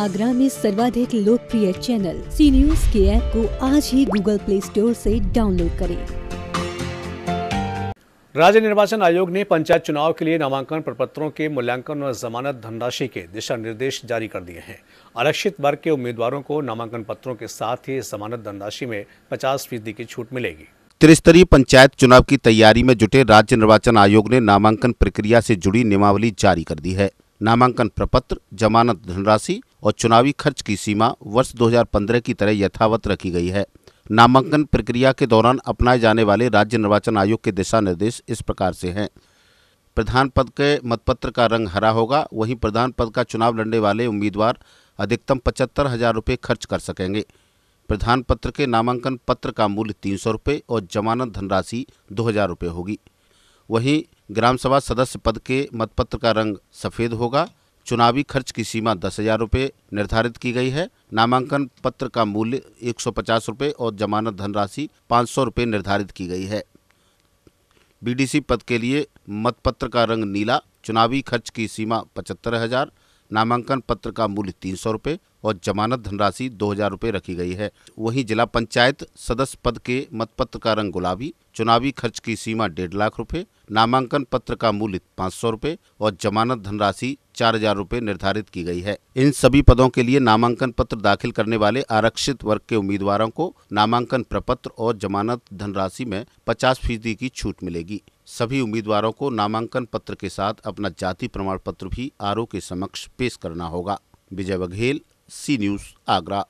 आगरा में सर्वाधिक लोकप्रिय चैनल सी न्यूज के ऐप को आज ही गूगल प्ले स्टोर से डाउनलोड करें राज्य निर्वाचन आयोग ने पंचायत चुनाव के लिए नामांकन प्रपत्रों के मूल्यांकन और जमानत धनराशि के दिशा निर्देश जारी कर दिए हैं आरक्षित वर्ग के उम्मीदवारों को नामांकन पत्रों के साथ ही जमानत धनराशि में 50 फीसदी की छूट मिलेगी त्रिस्तरीय पंचायत चुनाव की तैयारी में जुटे राज्य निर्वाचन आयोग ने नामांकन प्रक्रिया से जुड़ी नियमावली जारी कर दी है नामांकन प्रपत्र जमानत धनराशि और चुनावी खर्च की सीमा वर्ष 2015 की तरह यथावत रखी गई है नामांकन प्रक्रिया के दौरान अपनाए जाने वाले राज्य निर्वाचन आयोग के दिशा निर्देश इस प्रकार से हैं प्रधान पद के मतपत्र का रंग हरा होगा वहीं प्रधान पद का चुनाव लड़ने वाले उम्मीदवार अधिकतम पचहत्तर हज़ार रुपये खर्च कर सकेंगे प्रधान पत्र के नामांकन पत्र का मूल्य तीन सौ रुपये और जमानत धनराशि दो हज़ार रुपये होगी वहीं ग्राम सभा सदस्य पद के मतपत्र का रंग सफ़ेद होगा चुनावी खर्च की सीमा दस हजार रुपये निर्धारित की गई है नामांकन पत्र का मूल्य एक सौ पचास रुपये और जमानत धनराशि पाँच सौ रुपये निर्धारित की गई है बीडीसी पद के लिए मतपत्र का रंग नीला चुनावी खर्च की सीमा पचहत्तर हजार नामांकन पत्र का मूल्य तीन सौ रूपए और जमानत धनराशि दो हजार रूपए रखी गई है वहीं जिला पंचायत सदस्य पद के मतपत्र का रंग गुलाबी चुनावी खर्च की सीमा डेढ़ लाख रूपए नामांकन पत्र का मूल्य पाँच सौ रूपए और जमानत धनराशि चार हजार रूपए निर्धारित की गई है इन सभी पदों के लिए नामांकन पत्र दाखिल करने वाले आरक्षित वर्ग के उम्मीदवारों को नामांकन प्रपत्र और जमानत धनराशि में पचास फीसदी की छूट मिलेगी सभी उम्मीदवारों को नामांकन पत्र के साथ अपना जाति प्रमाण पत्र भी आरओ के समक्ष पेश करना होगा विजय बघेल सी न्यूज आगरा